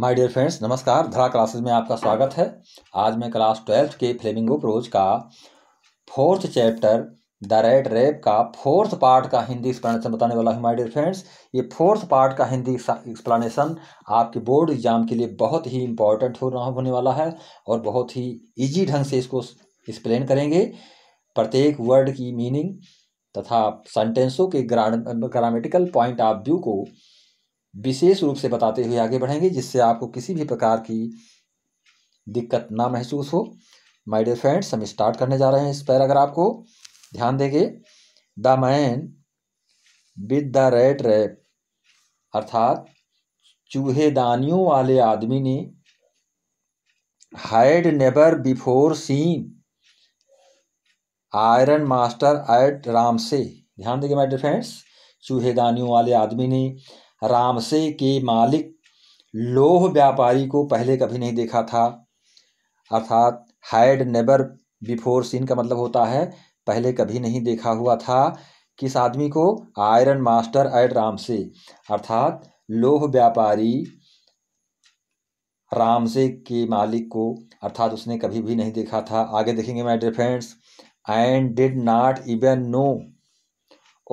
My dear friends नमस्कार धरा classes में आपका स्वागत है आज मैं क्लास ट्वेल्थ के फ्लेमिंगो प्रोज का fourth chapter the rattrap का फोर्थ पार्ट का हिंदी एक्सप्लेनेशन बताने वाला हूँ माय डियर फ्रेंड्स ये फोर्थ पार्ट का हिंदी एक्सप्लेनेशन आपके बोर्ड एग्जाम के लिए बहुत ही इंपॉर्टेंट हो रहा होने वाला है और बहुत ही ईजी ढंग से इसको एक्सप्लेन करेंगे प्रत्येक वर्ड की मीनिंग तथा सेंटेंसों के ग्रामेटिकल पॉइंट ऑफ व्यू को विशेष रूप से बताते हुए आगे बढ़ेंगे जिससे आपको किसी भी प्रकार की दिक्कत ना महसूस हो माय डियर फ्रेंड्स हम स्टार्ट करने जा रहे हैं इस पैराग्राफ को ध्यान देंगे the man with the rattrap अर्थात चूहे दानियों वाले आदमी ने had never before seen ironmaster at Ram से ध्यान देंगे माय डियर फ्रेंड्स चूहे दानियों वाले आदमी ने रामसे के मालिक लोह व्यापारी को पहले कभी नहीं देखा था अर्थात हैड नेबर बिफोर सीन का मतलब होता है पहले कभी नहीं देखा हुआ था किस आदमी को आयरन मास्टर एड रामसे अर्थात लोह व्यापारी रामसे के मालिक को अर्थात उसने कभी भी नहीं देखा था आगे देखेंगे my dear friends and did not even know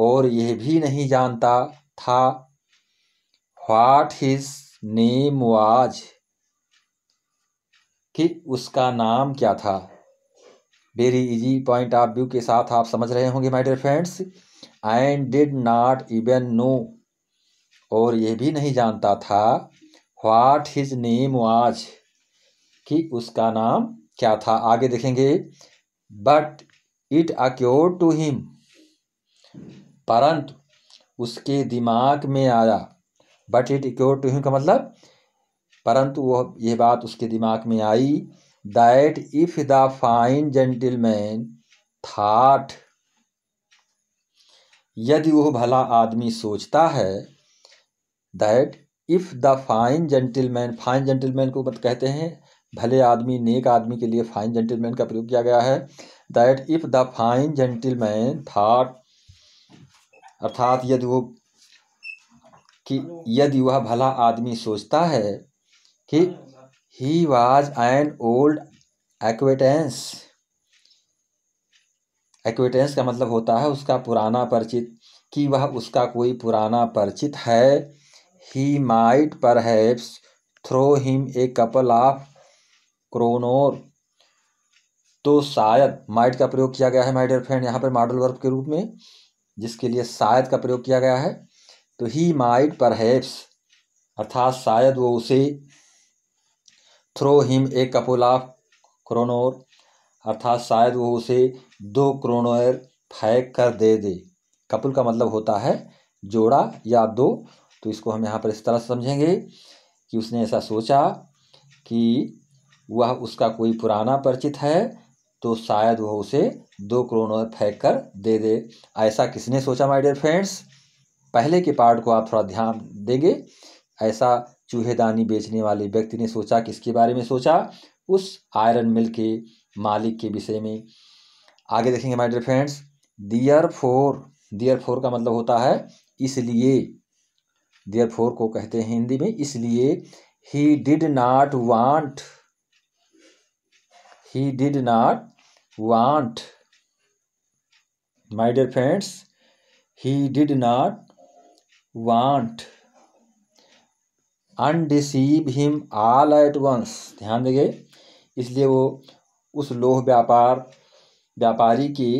और यह भी नहीं जानता था व्हाट हिज नेम वाज कि उसका नाम क्या था very easy point of view के साथ आप समझ रहे होंगे my dear friends and did not even know और यह भी नहीं जानता था व्हाट हिज नेम वाज कि उसका नाम क्या था आगे देखेंगे but it occur to him परंतु उसके दिमाग में आया but it occur to him का मतलब परंतु वह यह बात उसके दिमाग में आई that if the fine gentleman thought यदि वह भला आदमी सोचता है that if the fine gentleman fine gentleman को मत कहते हैं भले आदमी नेक आदमी के लिए फाइन जेंटिलमैन का प्रयोग किया गया है that if the fine gentleman thought अर्थात यदि वो कि यदि वह भला आदमी सोचता है कि he was an old acquaintance acquaintance का मतलब होता है उसका पुराना परिचित कि वह उसका कोई पुराना परिचित है he might perhaps throw him a couple of kronor तो शायद माइट का प्रयोग किया गया है माय डियर फ्रेंड यहाँ पर मॉडल वर्ब के रूप में जिसके लिए शायद का प्रयोग किया गया है तो ही माइट पर हैप्स अर्थात शायद वो उसे थ्रो हिम ए कपोल ऑफ क्रोनोर अर्थात शायद वो उसे दो क्रोनोर फेंक कर दे दे कपुल का मतलब होता है जोड़ा या दो तो इसको हम यहाँ पर इस तरह समझेंगे कि उसने ऐसा सोचा कि वह उसका कोई पुराना परिचित है तो शायद वह उसे दो क्रोनोर फेंक कर दे दे ऐसा किसने सोचा माय डियर फ्रेंड्स पहले के पार्ट को आप थोड़ा ध्यान देंगे ऐसा चूहेदानी बेचने वाले व्यक्ति ने सोचा किसके बारे में सोचा उस आयरन मिल के मालिक के विषय में आगे देखेंगे my dear friends therefore therefore का मतलब होता है इसलिए दियर फोर को कहते हैं हिंदी में इसलिए he did not want he did not want my dear friends he did not want undeceive him all at once ध्यान देंगे इसलिए वो उस लोह व्यापार व्यापारी की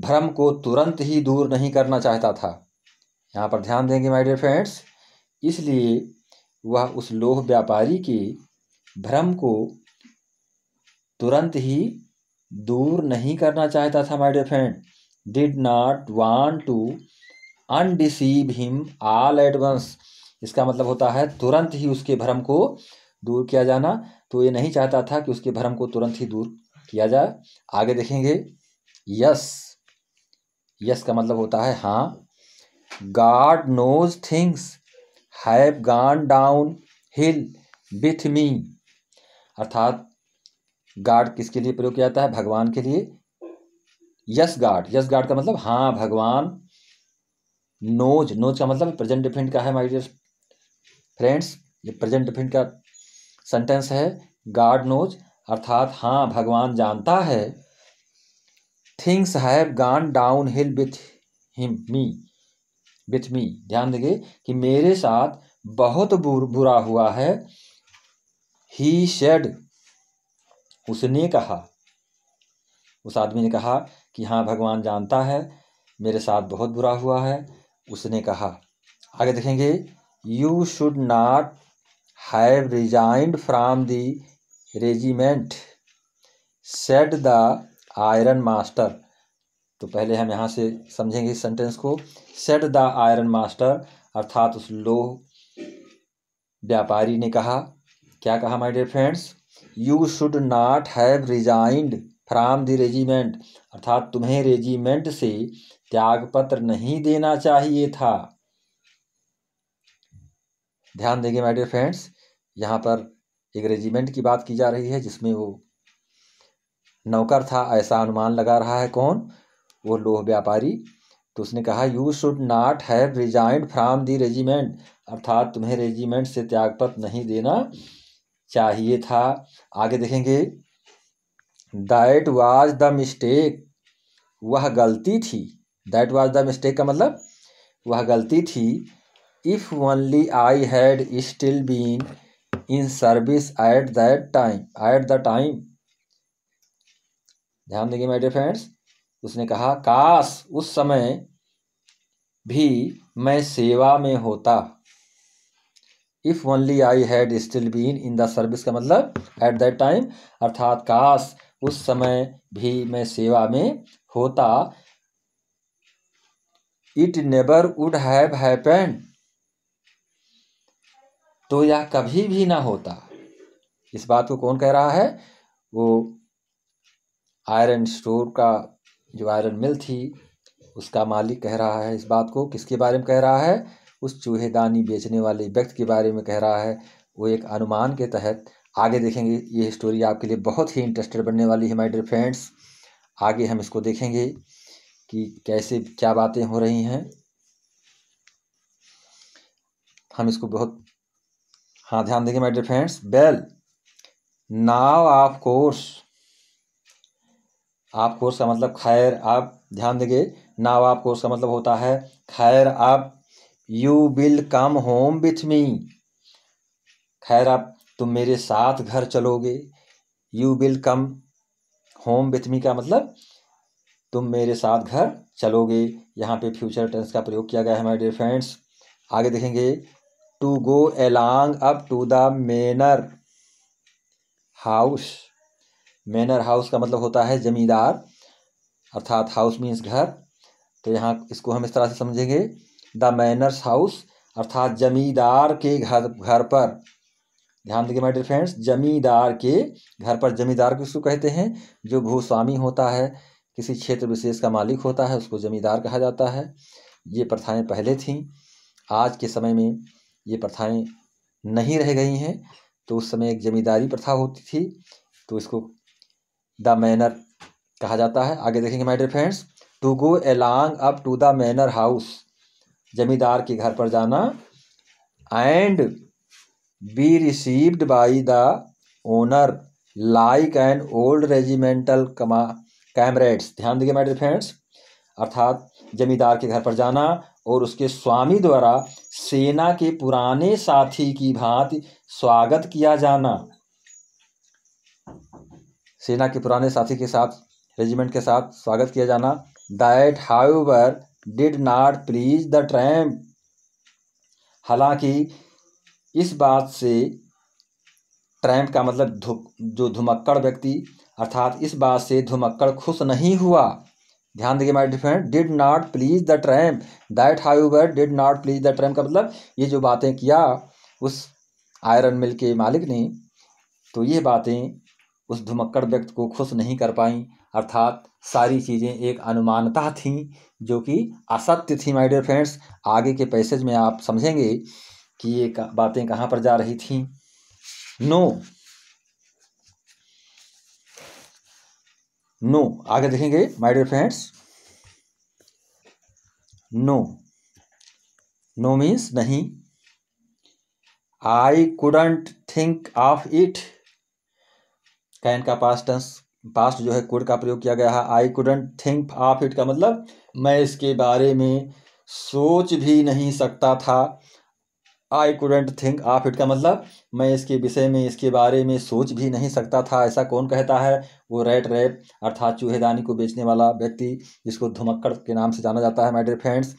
भ्रम को तुरंत ही दूर नहीं करना चाहता था यहाँ पर ध्यान देंगे माय डियर फ्रेंड्स इसलिए वह उस लोह व्यापारी के भ्रम को तुरंत ही दूर नहीं करना चाहता था my dear friend did not want to undeceive him all at once इसका मतलब होता है तुरंत ही उसके भ्रम को दूर किया जाना तो ये नहीं चाहता था कि उसके भ्रम को तुरंत ही दूर किया जाए आगे देखेंगे यस यस का मतलब होता है हाँ God knows things have gone downhill with me अर्थात गाड किसके लिए प्रयोग किया जाता है भगवान के लिए यस गाड यस गाड का मतलब हाँ भगवान नोज नोज का मतलब प्रेजेंट डिफेंट का है माय डियर फ्रेंड्स ये प्रेजेंट डिफेंट का सेंटेंस है गाड नोज अर्थात हाँ भगवान जानता है things have gone downhill with him me with me ध्यान देंगे कि मेरे साथ बहुत बुर, बुरा हुआ है ही शेड उसने कहा उस आदमी ने कहा कि हाँ भगवान जानता है मेरे साथ बहुत बुरा हुआ है उसने कहा आगे देखेंगे you should not have resigned from the regiment said the iron ironmaster तो पहले हम यहाँ से समझेंगे इस सेंटेंस को सेड द आयरन मास्टर अर्थात उस लोह व्यापारी ने कहा क्या कहा my dear friends you should not have resigned from the regiment अर्थात तुम्हें रेजिमेंट से त्यागपत्र नहीं देना चाहिए था ध्यान देंगे माय डियर फ्रेंड्स यहाँ पर एक रेजिमेंट की बात की जा रही है जिसमें वो नौकर था ऐसा अनुमान लगा रहा है कौन वो लोह व्यापारी तो उसने कहा you should not have resigned from the regiment अर्थात तुम्हें रेजिमेंट से त्यागपत्र नहीं देना चाहिए था आगे देखेंगे दैट वाज द मिस्टेक वह गलती थी दैट वाज द मिस्टेक का मतलब वह गलती थी if only I had still been in service at that time at the time ध्यान देंगे माय डियर फ्रेंड्स उसने कहा काश उस समय भी मैं सेवा में होता if only I had still been in the service का मतलब एट दैट टाइम अर्थात काश उस समय भी मैं सेवा में होता it never would have happen तो यह कभी भी ना होता इस बात को कौन कह रहा है वो आयरन स्टोर का जो आयरन मिल थी उसका मालिक कह रहा है इस बात को किसके बारे में कह रहा है उस चूहेदानी बेचने वाले व्यक्ति के बारे में कह रहा है वो एक अनुमान के तहत आगे देखेंगे ये स्टोरी आपके लिए बहुत ही इंटरेस्टेड बनने वाली है माय डियर फ्रेंड्स आगे हम इसको देखेंगे कि कैसे क्या बातें हो रही हैं हम इसको बहुत हाँ ध्यान देंगे my dear friends well now of course आप कोर्स का मतलब खैर आप ध्यान देंगे नाव ऑफ कोर्स का मतलब होता है खैर आप you will come home with me खैर आप तुम मेरे साथ घर चलोगे you will come home with me का मतलब तुम मेरे साथ घर चलोगे यहाँ पे फ्यूचर टेंस का प्रयोग किया गया है माय डियर फ्रेंड्स आगे देखेंगे to go along up to the manor house manor house का मतलब होता है ज़मींदार अर्थात हाउस मीन्स घर तो यहाँ इसको हम इस तरह से समझेंगे द मैनर्स हाउस अर्थात ज़मींदार के घर घर पर ध्यान देखिए माइडर फ्रेंड्स जमींदार के घर पर जमींदार किसको कहते हैं जो भूस्वामी होता है किसी क्षेत्र विशेष का मालिक होता है उसको जमींदार कहा जाता है ये प्रथाएं पहले थीं आज के समय में ये प्रथाएं नहीं रह गई हैं तो उस समय एक जमींदारी प्रथा होती थी तो इसको द मैनर कहा जाता है आगे देखेंगे my dear friends to go along up to the manor house जमींदार के घर पर जाना and received by the owner like an old regimental comma comrades ध्यान दीजिए मैडर फ्रेंड्स अर्थात जमींदार के घर पर जाना और उसके स्वामी द्वारा सेना के पुराने साथी की भांति स्वागत किया जाना सेना के पुराने साथी के साथ रेजिमेंट के साथ स्वागत किया जाना that however did not please the tramp हालांकि इस बात से ट्रैम्प का मतलब धु जो धुमक्कड़ व्यक्ति अर्थात इस बात से धुमक्कड़ खुश नहीं हुआ ध्यान देखिए my dear friend did not please the tramp that you were did not please the tramp का मतलब ये जो बातें किया उस आयरन मिल के मालिक ने तो ये बातें उस धुमक्कड़ व्यक्ति को खुश नहीं कर पाई अर्थात सारी चीज़ें एक अनुमानता थी जो कि असत्य थी माई डियर फ्रेंड्स आगे के पैसेज में आप समझेंगे कि ये बातें कहां पर जा रही थी नो नो आगे देखेंगे my dear friends no no means नहीं I couldn't think of it can का पास्ट टेंस पास्ट जो है कुड का प्रयोग किया गया है I couldn't think of it का मतलब मैं इसके बारे में सोच भी नहीं सकता था I couldn't think of it का मतलब मैं इसके विषय में इसके बारे में सोच भी नहीं सकता था ऐसा कौन कहता है वो रेड रेप अर्थात चूहेदानी को बेचने वाला व्यक्ति जिसको धुमक्कड़ के नाम से जाना जाता है माय फ्रेंड्स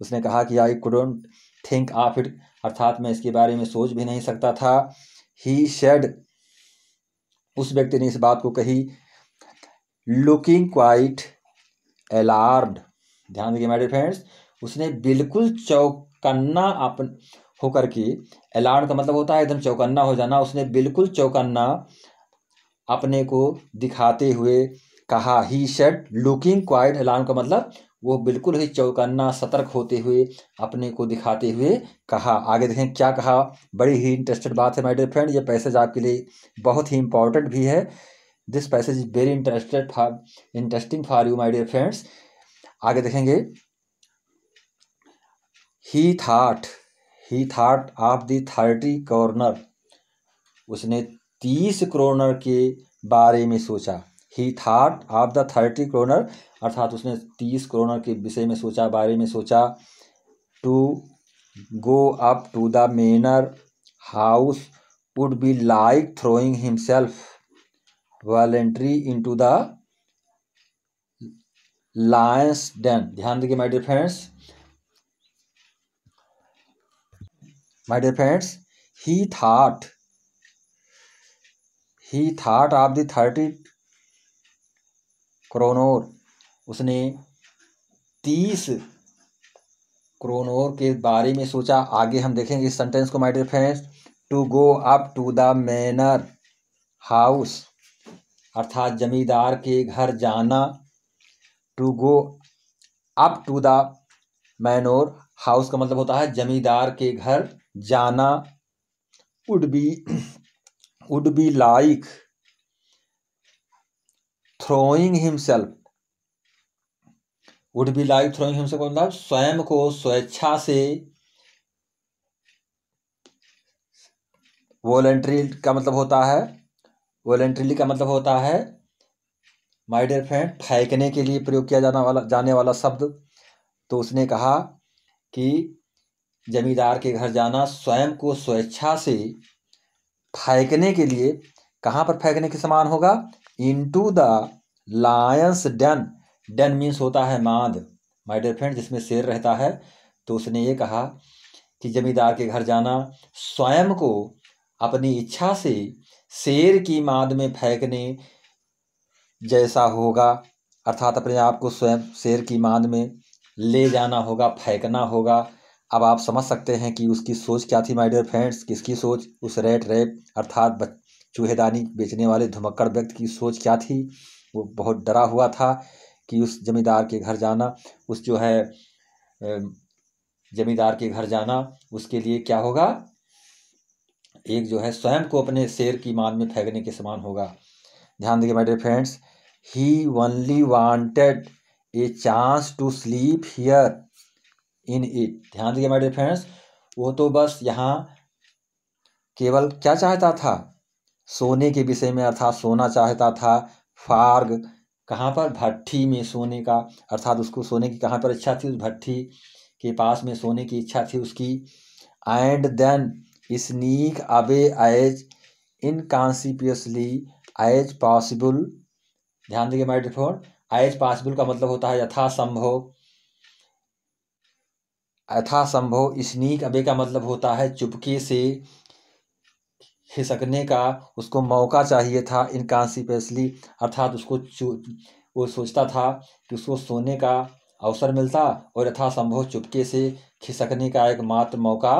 उसने कहा कि I couldn't think of it अर्थात मैं इसके बारे में सोच भी नहीं सकता था ही शेड उस व्यक्ति ने इस बात को कही लुकिंग क्वाइट अलार्म्ड ध्यान देखिए माय फ्रेंड्स उसने बिल्कुल चौकन्ना अपन होकर के एलार्म का मतलब होता है एकदम चौकन्ना हो जाना उसने बिल्कुल चौकन्ना अपने को दिखाते हुए कहा he said looking quite alarm का मतलब वो बिल्कुल ही चौकन्ना सतर्क होते हुए अपने को दिखाते हुए कहा आगे देखें क्या कहा बड़ी ही इंटरेस्टेड बात है माय डियर फ्रेंड ये पैसेज आपके लिए बहुत ही इंपॉर्टेंट भी है this passage is very interested for interesting for you my dear friends आगे देखेंगे he thought he thought of the thirty corner उसने तीस क्रोनर के बारे में सोचा he thought of the thirty kroner अर्थात उसने तीस क्रोनर के विषय में सोचा बारे में सोचा to go up to the manor house would be like throwing himself voluntary into the lion's den ध्यान देखिए my dear friends my dear friends he thought he thought of the thirty kroner उसने तीस kronor के बारे में सोचा आगे हम देखेंगे इस सेंटेंस को my dear friends to go up to the manor house अर्थात जमींदार के घर जाना to go up to the manor house का मतलब होता है जमींदार के घर जाना be would be like throwing throwing himself would be like throwing himself मतलब स्वयं को स्वेच्छा से वॉलेंट्री का मतलब होता है वॉलेंट्रीली का मतलब होता है माय डियर फ्रेंड फेंकने के लिए प्रयोग किया जाना वाला जाने वाला शब्द तो उसने कहा कि जमींदार के घर जाना स्वयं को स्वेच्छा से फेंकने के लिए कहाँ पर फेंकने के समान होगा into the lion's den den means होता है माद माय डियर फ्रेंड जिसमें शेर रहता है तो उसने ये कहा कि जमींदार के घर जाना स्वयं को अपनी इच्छा से शेर की माद में फेंकने जैसा होगा अर्थात अपने आप को स्वयं शेर की माद में ले जाना होगा फेंकना होगा अब आप समझ सकते हैं कि उसकी सोच क्या थी माय डियर फ्रेंड्स किसकी सोच उस रेट रेप अर्थात चूहेदानी बेचने वाले धुमक्कड़ व्यक्ति की सोच क्या थी वो बहुत डरा हुआ था कि उस जमींदार के घर जाना उस जो है जमींदार के घर जाना उसके लिए क्या होगा एक जो है स्वयं को अपने शेर की मान में फेंकने के समान होगा ध्यान देखिए my dear friends he only wanted a chance to sleep here in it ध्यान दिए माय डियर फ्रेंड्स वो तो बस यहाँ केवल क्या चाहता था सोने के विषय में अर्थात सोना चाहता था फार्ग कहाँ पर भट्ठी में सोने का अर्थात उसको सोने की कहाँ पर इच्छा थी उस भट्टी के पास में सोने की इच्छा थी उसकी and then sneak away as inconspicuously as possible ध्यान देंगे माइट फोन एज पॉसिबल का मतलब होता है यथासंभव यथासंभव स्नीक अबे का मतलब होता है चुपके से खिसकने का उसको मौका चाहिए था इनकॉन्सिपेसली अर्थात उसको वो सोचता था कि उसको सोने का अवसर मिलता और यथासंभव चुपके से खिसकने का एक मात्र मौका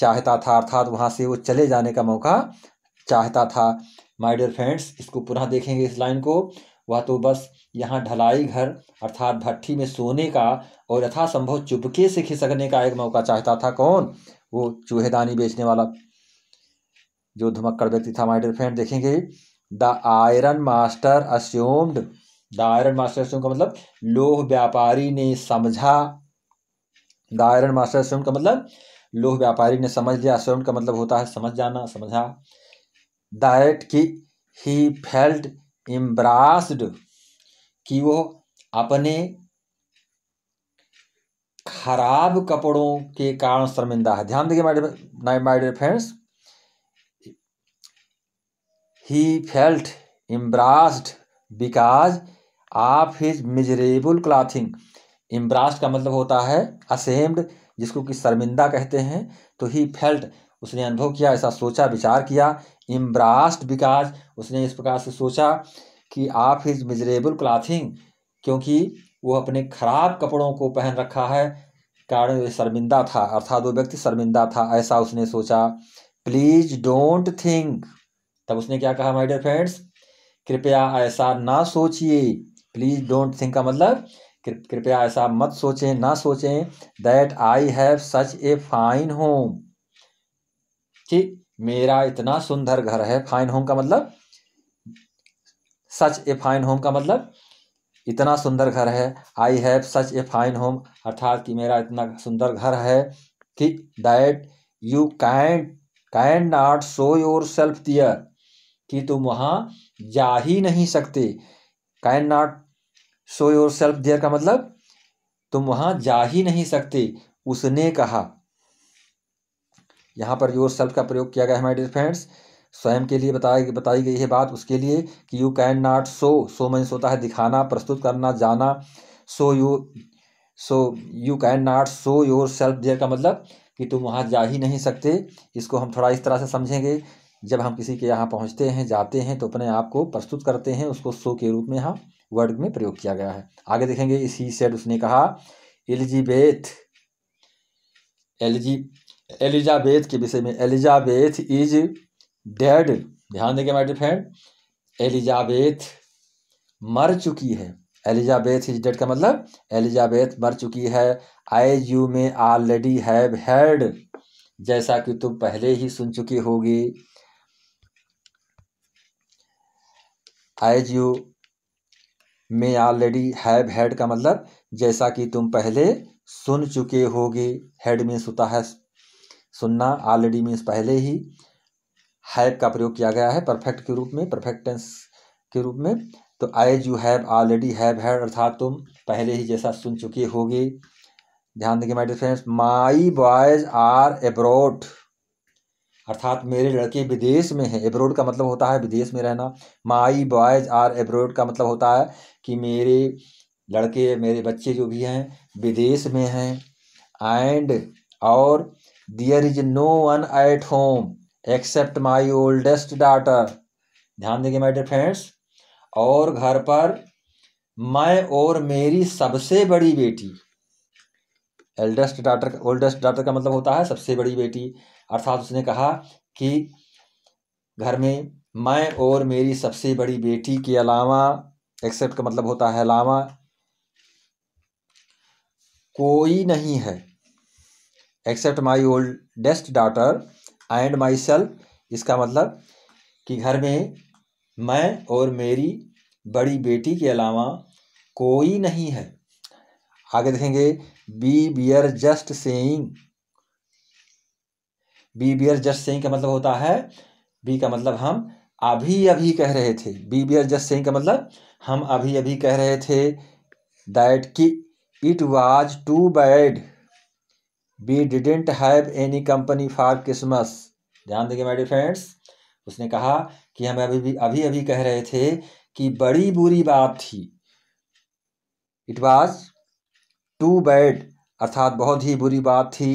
चाहता था अर्थात वहाँ से वो चले जाने का मौका चाहता था माय डियर फ्रेंड्स इसको पुनः देखेंगे इस लाइन को वह तो बस यहाँ ढलाई घर अर्थात भट्टी में सोने का और यथासंभव चुपके से खिसकने का एक मौका चाहता था कौन वो चूहेदानी बेचने वाला जो धुमक्कड़ व्यक्ति था माइडर फ्रेंड देखेंगे the iron master assumed the iron master assume का मतलब लोह व्यापारी ने समझा द आयरन मास्टर अस्यूम का मतलब लोह व्यापारी ने समझ लिया अस्यूम का मतलब होता है समझ जाना समझा दैट की ही फेल्ट इम्ब्रास्ड कि वो अपने खराब कपड़ों के कारण शर्मिंदा है ध्यान देखिए my dear my dear dear friends he felt embarrassed because of his miserable clothing embarrassed का मतलब होता है असेम्ड जिसको कि शर्मिंदा कहते हैं तो ही फेल्ट उसने अनुभव किया ऐसा सोचा विचार किया इम्ब्रास्ड बिकॉज उसने इस प्रकार से सोचा कि आप हिज मिजरेबल क्लाथिंग क्योंकि वो अपने खराब कपड़ों को पहन रखा है कारण शर्मिंदा था अर्थात वो व्यक्ति शर्मिंदा था ऐसा उसने सोचा प्लीज डोंट थिंक तब उसने क्या कहा माय डियर फ्रेंड्स कृपया ऐसा ना सोचिए प्लीज डोंट थिंक का मतलब कृपया ऐसा मत सोचें ना सोचें that I have such a fine home ठीक मेरा इतना सुंदर घर है फाइन होम का मतलब सच ए फाइन होम का मतलब इतना सुंदर घर है I have such a fine home अर्थात कि मेरा इतना सुंदर घर है कि that you can can not show yourself there कि तुम वहाँ जा ही नहीं सकते can not show yourself there का मतलब तुम वहाँ जा ही नहीं सकते उसने कहा यहाँ पर योर सेल्फ का प्रयोग किया गया है माय डियर फ्रेंड्स स्वयं के लिए बताया बताई गई है बात उसके लिए कि you can not show show means होता है दिखाना प्रस्तुत करना जाना show you show you can not show yourself there का मतलब कि तुम वहाँ जा ही नहीं सकते इसको हम थोड़ा इस तरह से समझेंगे जब हम किसी के यहाँ पहुँचते हैं जाते हैं तो अपने आप को प्रस्तुत करते हैं उसको सो के रूप में यहाँ वर्ड में प्रयोग किया गया है आगे देखेंगे इसी सेट उसने कहा एलिजिबेथ एलिजी एलिजाबेथ के विषय में एलिजाबेथ इज डेड ध्यान देंगे माय फ्रेंड एलिजाबेथ मर चुकी है एलिजाबेथ इज डेड का मतलब एलिजाबेथ मर चुकी है I you may already have had जैसा कि तुम पहले ही सुन चुकी होगी as you may already have had का मतलब जैसा कि तुम पहले सुन चुके होगे हेड मीन्स होता है सुनना ऑलरेडी मीन्स पहले ही हैड का प्रयोग किया गया है परफेक्ट के रूप में परफेक्ट टेंस के रूप में तो as you have already have had अर्थात तुम पहले ही जैसा सुन चुके होगे ध्यान देंगे my dear friends my boys are abroad अर्थात मेरे लड़के विदेश में हैं एब्रोड का मतलब होता है विदेश में रहना माई बॉयज आर एब्रोड का मतलब होता है कि मेरे लड़के मेरे बच्चे जो भी हैं विदेश में हैं एंड और there is no one at home except my oldest daughter ध्यान देंगे माई फ्रेंड्स और घर पर मैं और मेरी सबसे बड़ी बेटी एल्डेस्ट डाटर ओल्डेस्ट डाटर का मतलब होता है सबसे बड़ी बेटी अर्थात उसने कहा कि घर में मैं और मेरी सबसे बड़ी बेटी के अलावा एक्सेप्ट का मतलब होता है अलावा कोई नहीं है except my oldest daughter and myself इसका मतलब कि घर में मैं और मेरी बड़ी बेटी के अलावा कोई नहीं है आगे देखेंगे we were just saying we were just saying का मतलब होता है बी का मतलब हम अभी अभी कह रहे थे बी बियर जस्ट सेइंग का मतलब हम अभी अभी कह रहे थे दैट कि it was too bad we didn't have any company for Christmas ध्यान देंगे माय डियर फ्रेंड्स उसने कहा कि हम अभी भी अभी अभी कह रहे थे कि बड़ी बुरी बात थी इट वॉज टू बैड अर्थात बहुत ही बुरी बात थी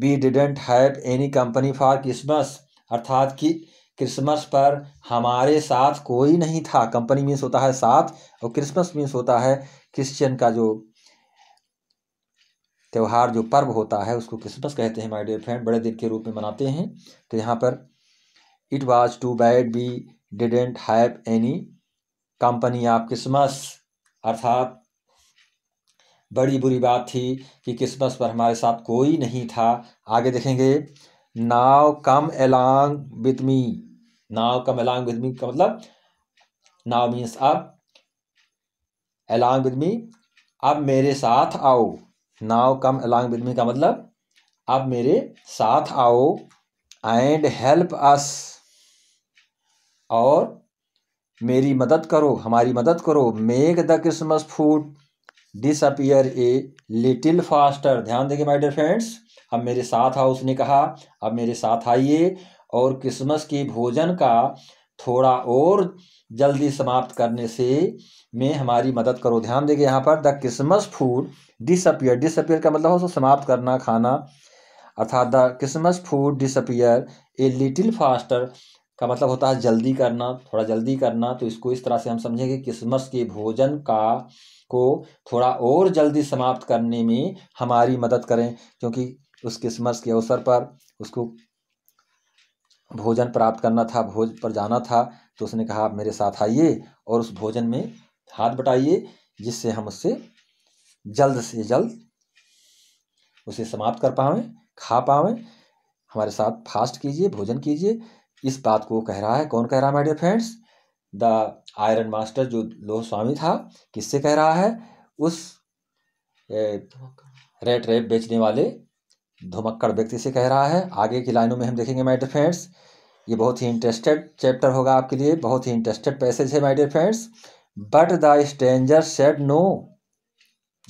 we didn't have any company for Christmas अर्थात कि क्रिसमस पर हमारे साथ कोई नहीं था कंपनी मीन्स होता है साथ और क्रिसमस मीन्स होता है क्रिश्चियन का जो त्यौहार जो पर्व होता है उसको क्रिसमस कहते हैं माय डियर फ्रेंड बड़े दिन के रूप में मनाते हैं तो यहाँ पर it was too bad we didn't have any company of Christmas अर्थात बड़ी बुरी बात थी कि क्रिसमस पर हमारे साथ कोई नहीं था आगे देखेंगे now come along with me now come along with me का मतलब नाव मीन्स अब एलॉन्ग विद मी अब मेरे साथ आओ नाव कम अलॉन्ग विद मी का मतलब आप मेरे साथ आओ एंड हेल्प अस और मेरी मदद करो हमारी मदद करो make the Christmas food disappear a little faster ध्यान देंगे माय डियर फ्रेंड्स अब मेरे साथ आओ उसने कहा अब मेरे साथ आइए और क्रिसमस के भोजन का थोड़ा और जल्दी समाप्त करने से में हमारी मदद करो ध्यान देंगे यहाँ पर the Christmas food disappear disappear का मतलब हो सो तो समाप्त करना खाना अर्थात the Christmas food disappear a little faster का मतलब होता है जल्दी करना थोड़ा जल्दी करना तो इसको इस तरह से हम समझेंगे क्रिसमस के भोजन का को थोड़ा और जल्दी समाप्त करने में हमारी मदद करें क्योंकि उस क्रिसमस के अवसर पर उसको भोजन प्राप्त करना था भोज पर जाना था तो उसने कहा आप मेरे साथ आइए और उस भोजन में हाथ बटाइए जिससे हम उससे जल्द से जल्द उसे समाप्त कर पाएँ खा पाएँ हमारे साथ फास्ट कीजिए भोजन कीजिए इस बात को कह रहा है कौन कह रहा है my dear dear friends the iron master जो लोह स्वामी था किससे कह रहा है उस रेट रेप बेचने वाले धुमक्कड़ व्यक्ति से कह रहा है आगे की लाइनों में हम देखेंगे माय डियर फ्रेंड्स ये बहुत ही इंटरेस्टेड चैप्टर होगा आपके लिए बहुत ही इंटरेस्टेड पैसेज है my dear friends but the stranger said no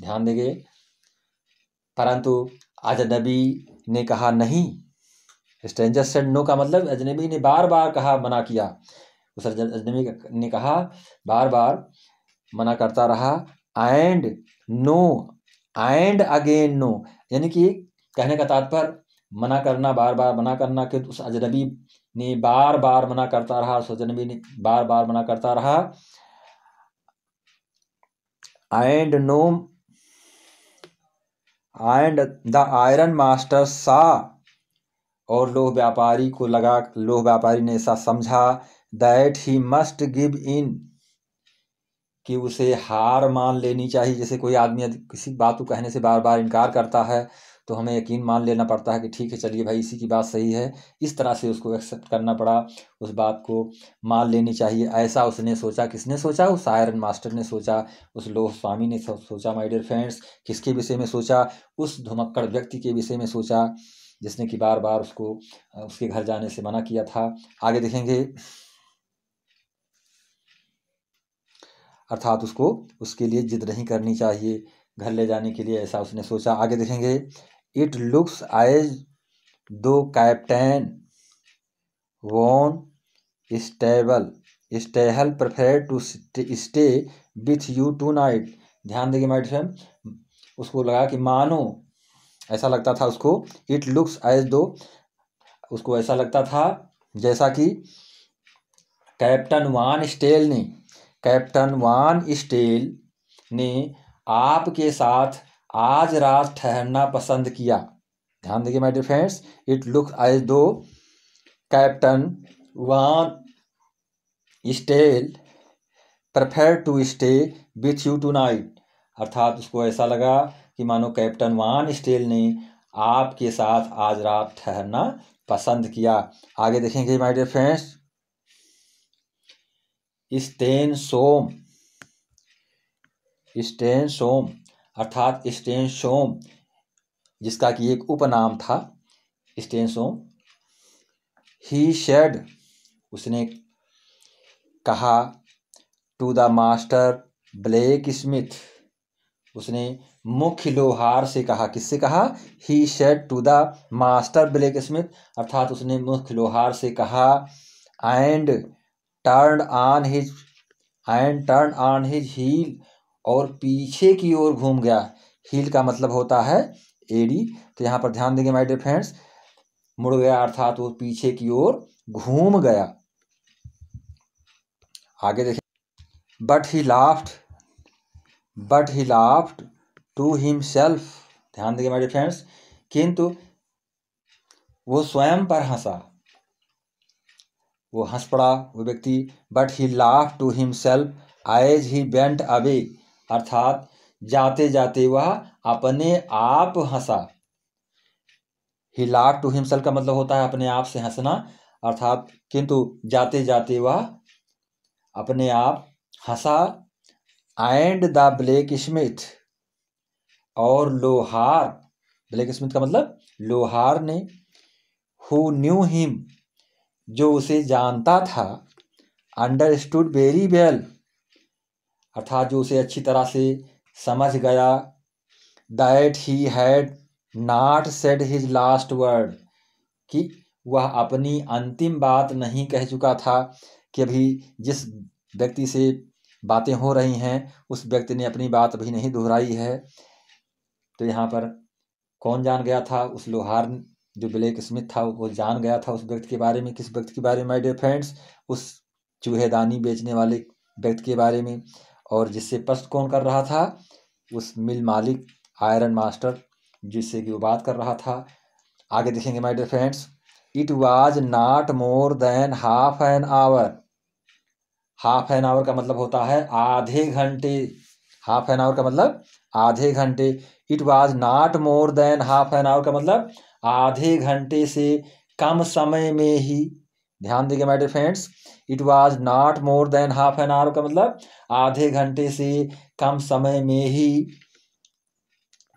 ध्यान देंगे परंतु अजनबी ने कहा नहीं स्ट्रेंजर सेड नो का मतलब अजनबी ने बार बार कहा मना किया उस अजनबी ने कहा बार बार मना करता रहा and no and again no यानी कि कहने का तात्पर्य मना करना बार बार मना करना कि उस अजनबी ने बार बार मना करता रहा उस अजनबी ने बार बार मना करता रहा and no and the iron master सा और लोह व्यापारी को लगा लोह व्यापारी ने ऐसा समझा that he must give in कि उसे हार मान लेनी चाहिए जैसे कोई आदमी किसी बात को कहने से बार बार इनकार करता है तो हमें यकीन मान लेना पड़ता है कि ठीक है चलिए भाई इसी की बात सही है इस तरह से उसको एक्सेप्ट करना पड़ा उस बात को मान लेनी चाहिए ऐसा उसने सोचा किसने सोचा उस आयरन मास्टर ने सोचा उस लोह स्वामी ने सोचा माई डियर फ्रेंड्स किसके विषय में सोचा उस धुमक्कड़ व्यक्ति के विषय में सोचा जिसने कि बार बार उसको उसके घर जाने से मना किया था आगे देखेंगे अर्थात उसको उसके लिए जिद नहीं करनी चाहिए घर ले जाने के लिए ऐसा उसने सोचा आगे देखेंगे it looks as though Captain von Stahle Stahle prefer to stay with you tonight ध्यान देंगे माइट फैम उसको लगा कि मानो ऐसा लगता था उसको इट लुक्स एज दो उसको ऐसा लगता था जैसा कि कैप्टन वान स्टेल ने कैप्टन वान स्टेल ने आपके साथ आज रात ठहरना पसंद किया ध्यान देखिए my dear friends it look as though Captain von Stahle prefer to stay with you tonight अर्थात उसको ऐसा लगा कि मानो कैप्टन वान स्टेल ने आपके साथ आज रात ठहरना पसंद किया आगे देखेंगे माय डियर फ्रेंड्स स्टेन सोम स्टेन सोम अर्थात स्टेनसोम जिसका कि एक उपनाम था स्टेनसोम ही शेड उसने कहा to the master blacksmith उसने मुख्य लोहार से कहा किससे कहा he said to the master blacksmith अर्थात उसने मुख्य लोहार से कहा and turn on his and turn on his heel और पीछे की ओर घूम गया हील का मतलब होता है एडी तो यहाँ पर ध्यान देंगे माय डियर फ्रेंड्स मुड़ गया अर्थात वो पीछे की ओर घूम गया आगे देखें but he laughed but he laughed to himself ध्यान देंगे माय डियर फ्रेंड्स किंतु वो स्वयं पर हंसा वो हंस पड़ा वो व्यक्ति but he laugh to himself as he bent away अर्थात जाते जाते वह अपने आप हंसा ही लाक टू हिमसेल्फ का मतलब होता है अपने आप से हंसना अर्थात किंतु जाते जाते वह अपने आप हंसा एंड द ब्लैक स्मिथ और लोहार ब्लैक स्मिथ का मतलब लोहार ने हु न्यू हिम जो उसे जानता था अंडरस्टूड वेरी वेल अर्थात जो उसे अच्छी तरह से समझ गया that he had not said his last word कि वह अपनी अंतिम बात नहीं कह चुका था कि अभी जिस व्यक्ति से बातें हो रही हैं उस व्यक्ति ने अपनी बात अभी नहीं दोहराई है तो यहाँ पर कौन जान गया था उस लोहार जो ब्लैक स्मिथ था वो जान गया था उस व्यक्ति के बारे में किस व्यक्ति के बारे में माई डियर फ्रेंड्स उस चूहेदानी बेचने वाले व्यक्ति के बारे में और जिससे पस्त कौन कर रहा था उस मिल मालिक आयरन मास्टर जिससे कि वो बात कर रहा था आगे देखेंगे my dear friends it was not more than half an hour half an hour का मतलब होता है आधे घंटे हाफ एन आवर का मतलब आधे घंटे it was not more than half an hour का मतलब आधे घंटे से कम समय में ही ध्यान देंगे my dear friends it was not more than half an hour का मतलब आधे घंटे से कम समय में ही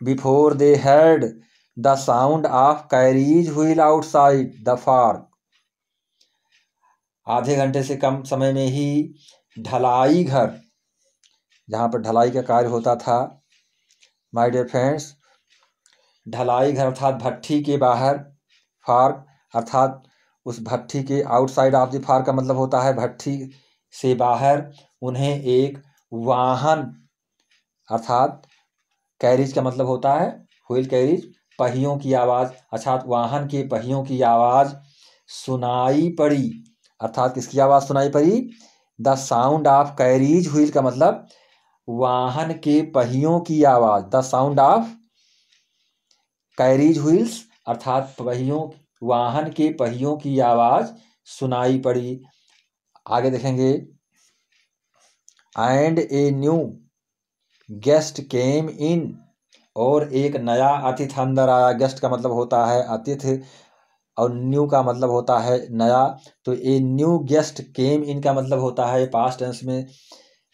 before they had the sound of carriage wheel outside the fork आधे घंटे से कम समय में ही ढलाई घर जहाँ पर ढलाई का कार्य होता था माय डियर फ्रेंड्स ढलाई घर अर्थात भट्टी के बाहर फार्क अर्थात उस भट्टी के आउटसाइड ऑफ द फार का मतलब होता है भट्टी से बाहर उन्हें एक वाहन अर्थात कैरिज का मतलब होता है व्हील कैरिज पहियों की आवाज़ अर्थात वाहन के पहियों की आवाज़ सुनाई पड़ी अर्थात किसकी आवाज़ सुनाई पड़ी the sound of carriage wheel का मतलब वाहन के पहियों की आवाज़ the sound of carriage wheels अर्थात पहियों वाहन के पहियों की आवाज़ सुनाई पड़ी आगे देखेंगे and a new guest came in और एक नया अतिथि अंदर आया गेस्ट का मतलब होता है अतिथि और न्यू का मतलब होता है नया तो ए न्यू गेस्ट केम इन का मतलब होता है पास्ट टेंस में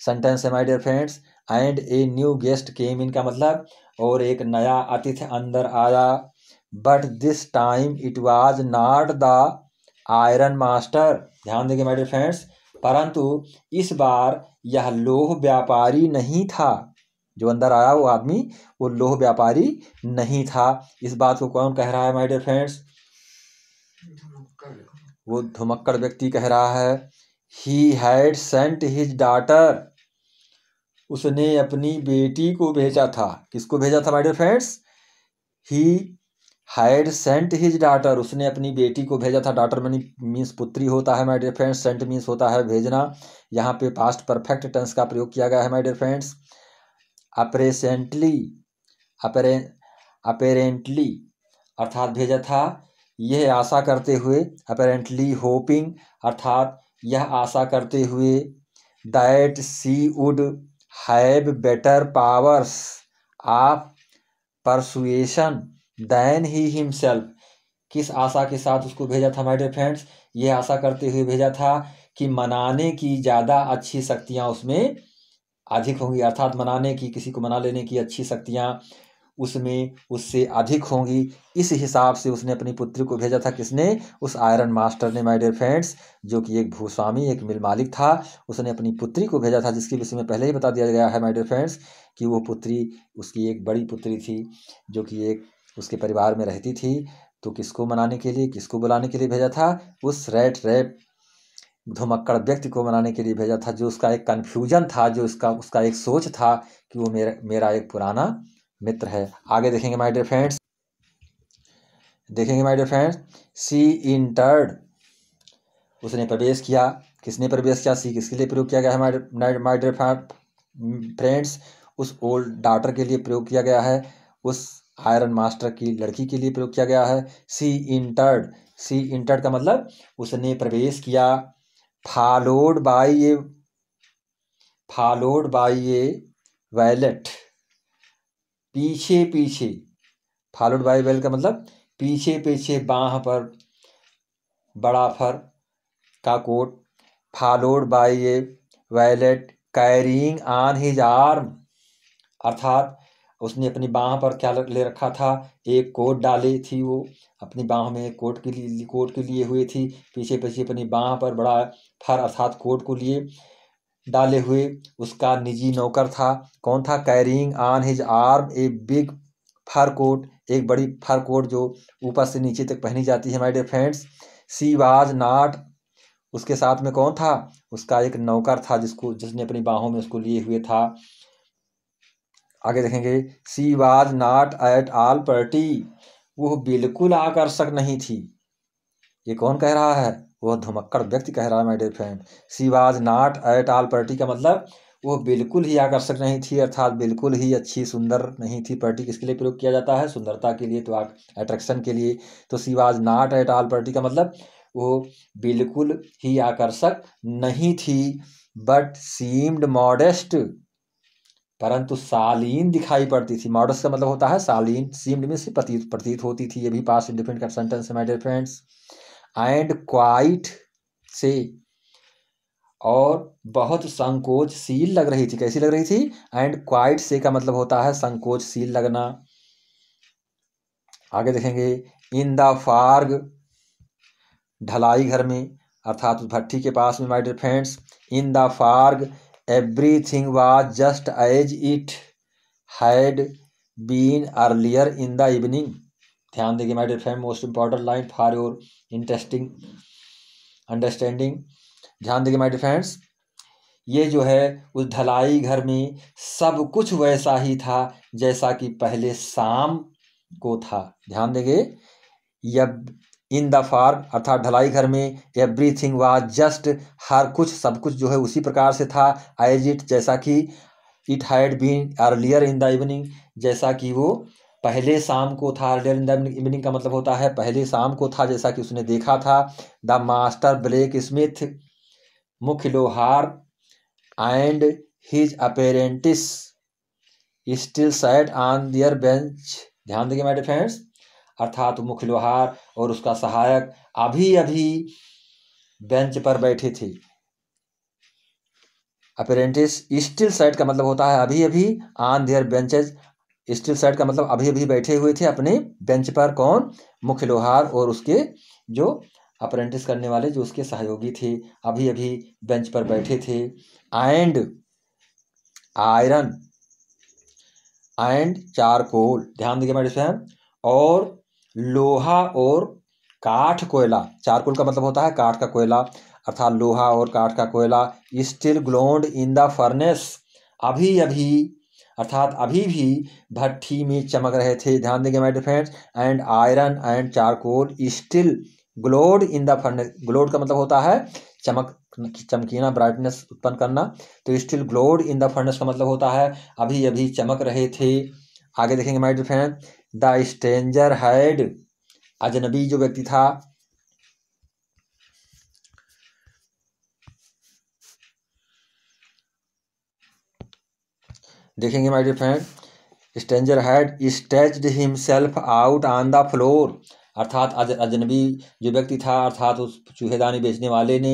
सेंटेंस है my dear friends and a new guest came in का मतलब और एक नया अतिथि अंदर आया but this time it was not the iron master ध्यान देंगे माय डियर फ्रेंड्स परंतु इस बार यह लोह व्यापारी नहीं था जो अंदर आया वो आदमी वो लोह व्यापारी नहीं था इस बात को कौन कह रहा है माय डियर फ्रेंड्स वो धुमक्कड़ व्यक्ति कह रहा है he had sent his daughter उसने अपनी बेटी को भेजा था किसको भेजा था my dear friends he had sent his daughter उसने अपनी बेटी को भेजा था डाटर मनी मीन्स पुत्री होता है my dear friends sent means होता है भेजना यहाँ पे पास्ट परफेक्ट टेंस का प्रयोग किया गया है my dear friends apparently apparently अर्थात भेजा था यह आशा करते हुए अपेरेंटली होपिंग अर्थात यह आशा करते हुए that she would have better powers of persuasion than he himself किस आशा के साथ उसको भेजा था माय डियर फ्रेंड्स ये आशा करते हुए भेजा था कि मनाने की ज़्यादा अच्छी शक्तियाँ उसमें अधिक होंगी अर्थात मनाने की किसी को मना लेने की अच्छी शक्तियाँ उसमें उससे अधिक होंगी इस हिसाब से उसने अपनी पुत्री को भेजा था किसने उस आयरन मास्टर ने माय डियर फ्रेंड्स जो कि एक भूस्वामी एक मिल मालिक था उसने अपनी पुत्री को भेजा था जिसके विषय में पहले ही बता दिया गया है माय डियर फ्रेंड्स कि वो पुत्री उसकी एक बड़ी पुत्री थी जो कि एक उसके परिवार में रहती थी तो किसको मनाने के लिए किसको बुलाने के लिए भेजा था उस रेड रैप धुमक्कड़ व्यक्ति को मनाने के लिए भेजा था जो उसका एक कन्फ्यूजन था जो उसका उसका एक सोच था कि वो मेरा मेरा एक पुराना मित्र है आगे देखेंगे माय डियर फ्रेंड्स देखेंगे my dear friends she entered उसने प्रवेश किया किसने प्रवेश किया सी किसके लिए प्रयोग किया गया है माय डियर फ्रेंड्स उस ओल्ड डाटर के लिए प्रयोग किया गया है उस आयरन मास्टर की लड़की के लिए प्रयोग किया गया है सी इंटर्ड सी इंटर्ड का मतलब उसने प्रवेश किया followed by a followed by a valet पीछे पीछे फॉलोड बाई वेल का मतलब पीछे पीछे बाह पर बड़ा फर का coat followed by a valet carrying on his arm अर्थात उसने अपनी बाँह पर क्या ले रखा था एक कोट डाली थी वो अपनी बाँह में कोट के लिए कोट के लिए हुए थी पीछे पीछे अपनी बाँह पर बड़ा फर अर्थात कोट को लिए डाले हुए उसका निजी नौकर था कौन था carrying on his arm a big fur coat एक बड़ी फर कोट जो ऊपर से नीचे तक पहनी जाती है my dear friends she was not उसके साथ में कौन था उसका एक नौकर था जिसको जिसने अपनी बाहों में उसको लिए हुए था आगे देखेंगे she was not at all pretty वह बिल्कुल आकर्षक नहीं थी ये कौन कह रहा है वह धुमक्कड़ व्यक्ति कह रहा है my dear friend she was not at all pretty का मतलब वो बिल्कुल ही आकर्षक नहीं थी अर्थात बिल्कुल ही अच्छी सुंदर नहीं थी पर्टी किसके लिए प्रयोग किया जाता है सुंदरता के लिए तो आप अट्रैक्शन के लिए तो she was not at all pretty का मतलब वो बिल्कुल ही आकर्षक नहीं थी बट सीम्ड मॉडेस्ट परंतु सालीन दिखाई पड़ती थी मॉडस का मतलब होता है सालीन सीम्ड में से प्रतीत प्रतीत होती थी ये भी पास इंडिपेंडेंट का सेंटेंस है my dear friends and quite से और बहुत संकोचशील लग रही थी कैसी लग रही थी एंड क्वाइट से का मतलब होता है संकोचशील लगना आगे देखेंगे इन द फार्ग ढलाई घर में अर्थात भट्टी के पास में my dear friends in the forge Everything was just as it had been earlier in the evening. ध्यान देंगे my dear friend most important line for your interesting understanding ध्यान देंगे माई डर फ्रेंड्स ये जो है उस ढलाई घर में सब कुछ वैसा ही था जैसा कि पहले शाम को था ध्यान देंगे इन द फार्म अर्थात ढलाई घर में एवरी थिंग वाज जस्ट हर कुछ सब कुछ जो है उसी प्रकार से था एज इट जैसा कि it had been earlier in the evening जैसा कि वो पहले शाम को था अर्लियर इन द इवनिंग का मतलब होता है पहले शाम को था जैसा कि उसने देखा था द मास्टर ब्लैक स्मिथ मुख्य लोहार and his apprentice still sat on their bench ध्यान देंगे माई फ्रेंड्स अर्थात मुख्य लोहार और उसका सहायक अभी अभी बेंच पर बैठे थे अपेरेंटिस स्टील साइड का मतलब होता है अभी अभी on their benches still sat का मतलब अभी अभी बैठे हुए थे अपने बेंच पर कौन मुख्य लोहार और उसके जो अप्रेंटिस करने वाले जो उसके सहयोगी थे अभी अभी बेंच पर बैठे थे एंड आयरन एंड चारकोल ध्यान दीजिए मैडम और लोहा और काठ कोयला चारकोल का मतलब होता है काठ का कोयला अर्थात लोहा और काठ का कोयला still glowed in the furnace अभी अभी अर्थात अभी भी भट्टी में चमक रहे थे ध्यान देंगे my dear friends and iron and charcoal still glowed in the furnace glowed का मतलब होता है चमक चमकीना ब्राइटनेस उत्पन्न करना तो still glowed in the furnace का मतलब होता है अभी अभी चमक रहे थे आगे देखेंगे my dear friends the stranger had अजनबी जो व्यक्ति था देखेंगे my dear friend stranger had stretched himself out on the floor अर्थात अज अजनबी जो व्यक्ति था अर्थात उस चूहेदानी बेचने वाले ने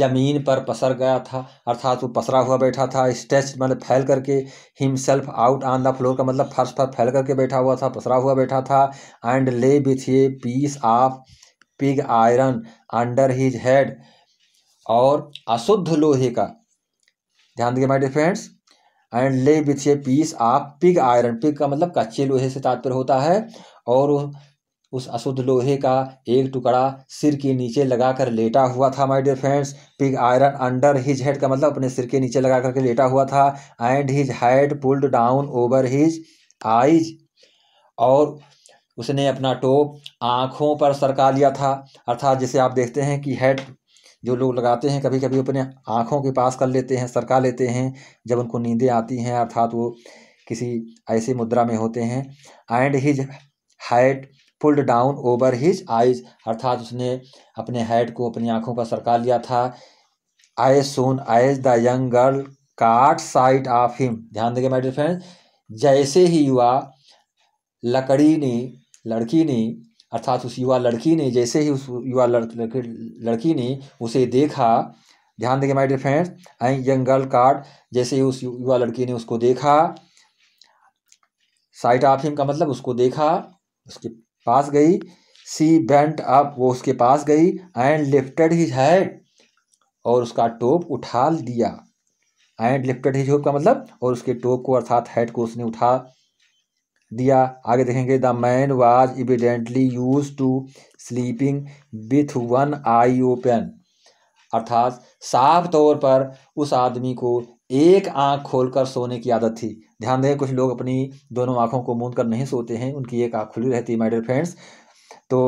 ज़मीन पर पसर गया था अर्थात वो पसरा हुआ बैठा था स्ट्रेच मतलब फैल करके himself out on the floor का मतलब फर्श पर फैल करके बैठा हुआ था पसरा हुआ बैठा था and lay with a piece of pig iron under his head और अशुद्ध लोहे का ध्यान दिए my dear friends and lay with a piece of pig iron pig का मतलब कच्चे लोहे से तात्पर्य होता है और उस अशुद्ध लोहे का एक टुकड़ा सिर के नीचे लगा कर लेटा हुआ था my dear friends pig iron under his head का मतलब अपने सिर के नीचे लगा करके लेटा हुआ था and his head pulled down over his eyes और उसने अपना टोप आँखों पर सरका लिया था अर्थात जैसे आप देखते हैं कि हेड जो लोग लगाते हैं कभी कभी अपने आँखों के पास कर लेते हैं सरका लेते हैं जब उनको नींदें आती हैं अर्थात वो किसी ऐसी मुद्रा में होते हैं and his head pulled down over his eyes अर्थात उसने अपने हेड को अपनी आँखों का सरका लिया था as soon as the young girl caught sight of him ध्यान देंगे माई फ्रेंड जैसे ही युवा लकड़ी ने लड़की ने अर्थात उस युवा लड़की ने जैसे ही उस युवा लड़की लड़की ने उसे देखा ध्यान देंगे my dear friends I young girl caught जैसे ही उस युवा लड़की ने उसको देखा साइट ऑफ हिम का मतलब उसको देखा उसके पास गई सी बेंट अप वो उसके पास गई एंड लिफ्टेड हिज हैड और उसका टोप उठा दिया एंड लिफ्टेड हिज होप का मतलब और उसके टोप को अर्थात हेड को उसने उठा दिया आगे देखेंगे the man was evidently used to sleeping with one eye open अर्थात साफ तौर पर उस आदमी को एक आंख खोलकर सोने की आदत थी ध्यान दें कुछ लोग अपनी दोनों आंखों को मूंद कर नहीं सोते हैं उनकी एक आंख खुली रहती है माइडर फ्रेंड्स तो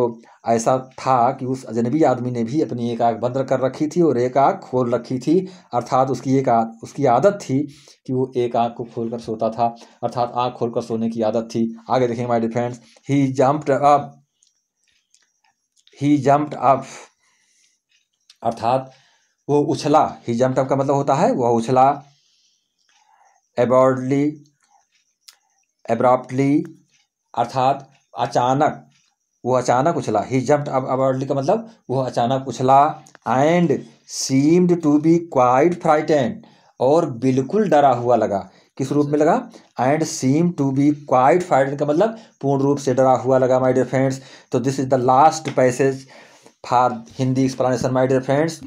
ऐसा था कि उस अजनबी आदमी ने भी अपनी एक आंख बंद कर रखी थी और एक आंख खोल रखी थी अर्थात उसकी एक आ, उसकी आदत थी कि वो एक आंख को खोल कर सोता था अर्थात आंख खोलकर सोने की आदत थी आगे देखें my dear friends he jumped up he jumped up अर्थात वो उछला ही जम्प का मतलब होता है वह उछला एबॉर्डली एब्रॉप्टली अर्थात अचानक वो अचानक उछला ही जम्प अबॉर्डली का मतलब वह अचानक उछला and seemed to be quite frightened और बिल्कुल डरा हुआ लगा किस रूप में लगा and seem to be quite frightened का मतलब पूर्ण रूप से डरा हुआ लगा माई डियर फ्रेंड्स तो this is the last passage for Hindi explanation my dear friends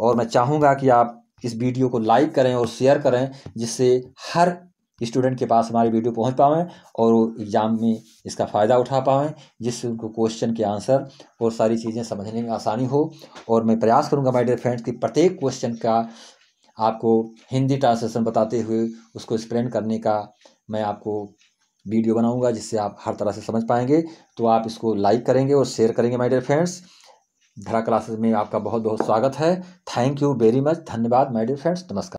और मैं चाहूँगा कि आप इस वीडियो को लाइक करें और शेयर करें जिससे हर स्टूडेंट के पास हमारी वीडियो पहुंच पाएँ और एग्ज़ाम में इसका फ़ायदा उठा पाएँ जिससे उनको क्वेश्चन के आंसर और सारी चीज़ें समझने में आसानी हो और मैं प्रयास करूँगा माय डियर फ्रेंड्स कि प्रत्येक क्वेश्चन का आपको हिंदी ट्रांसलेशन बताते हुए उसको एक्सप्लेन करने का मैं आपको वीडियो बनाऊँगा जिससे आप हर तरह से समझ पाएंगे तो आप इसको लाइक करेंगे और शेयर करेंगे my dear friends Dhara classes में आपका बहुत बहुत स्वागत है थैंक यू वेरी मच धन्यवाद माय डियर फ्रेंड्स नमस्कार